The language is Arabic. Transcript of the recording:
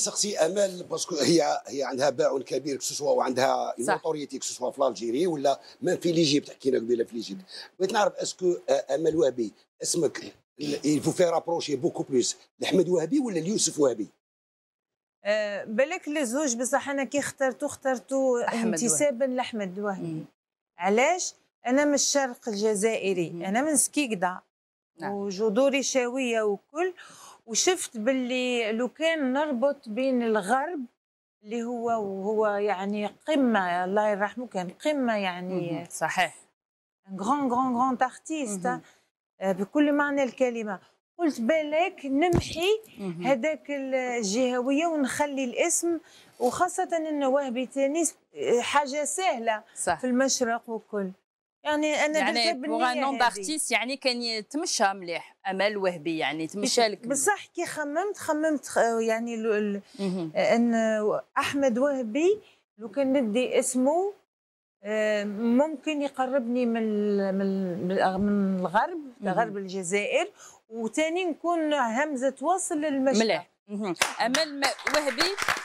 سقسي امال باسكو هي هي عندها باع كبير كسوسوا وعندها نوتوريتي كسوسوا في الجيري ولا ما في ليجيبت حكينا قبيله في ليجيبت بغيت نعرف اسكو آه، امال وهبي اسمك يفو في رابروشي بوكو بلوس لحمد وهبي ولا ليوسف وهبي أه بالك للزوج بصح انا كي اخترتو اخترتو انتسابا لاحمد وهبي علاش انا من الشرق الجزائري انا من سكيكدا نعم. وجذوري شاويه وكل وشفت باللي لو كان نربط بين الغرب اللي هو وهو يعني قمه الله يرحمه كان قمه يعني صحيح غران غران غران ارتيست بكل معنى الكلمه قلت بالك نمحي هذاك الجهويه ونخلي الاسم وخاصه وهبي تاني آه، حاجه سهله صح. في المشرق وكل يعني انا يعني بوغ نون دارتيست يعني كان يتمشى مليح امل وهبي يعني تمشى لك بصح كي خممت خممت يعني ال... ان احمد وهبي لو كان ندي اسمه آه، ممكن يقربني من من من الغرب غرب الجزائر وتاني نكون همزه توصل للمشهد مليح امل وهبي